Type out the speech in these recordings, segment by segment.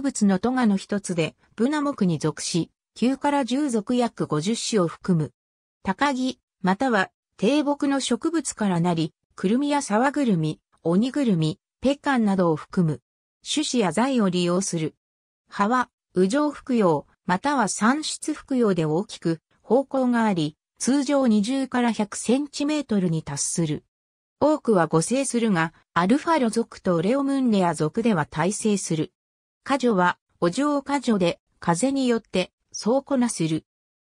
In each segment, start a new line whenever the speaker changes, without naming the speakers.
植物のトガの一つで、ブナ木に属し、9から10属約50種を含む。高木、または低木の植物からなり、クルミや沢ぐるみ、鬼ぐるみ、ペッカンなどを含む。種子や材を利用する。葉は、右上服用、または産出服用で大きく、方向があり、通常20から100センチメートルに達する。多くは誤生するが、アルファロ族とレオムンレア族では耐性する。果樹は、お嬢果樹で、風によって、そうこなする。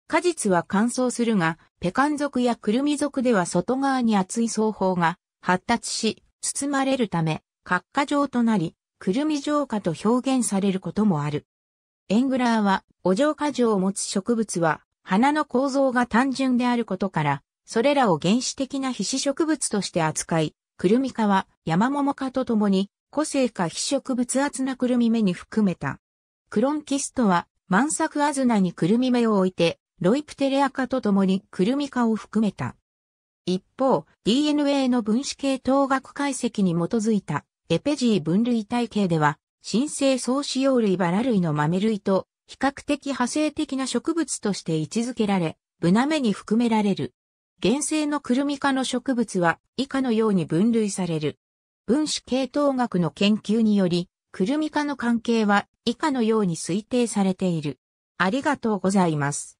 果実は乾燥するが、ペカン族やクルミ族では外側に厚い双方が発達し、包まれるため、角果状となり、クルミ状化と表現されることもある。エングラーは、お嬢果樹を持つ植物は、花の構造が単純であることから、それらを原始的な皮脂植物として扱い、クルミ科は山桃科とともに個性化非植物厚なくるみ目に含めた。クロンキストは、満作アズナにくるみ目を置いて、ロイプテレア化と共にくるみ化を含めた。一方、DNA の分子系統学解析に基づいたエペジー分類体系では、新生総使用類バラ類の豆類と比較的派生的な植物として位置づけられ、ブナ目に含められる。原生のクルミ科の植物は以下のように分類される。分子系統学の研究により、クルミ化の関係は以下のように推定されている。ありがとうございます。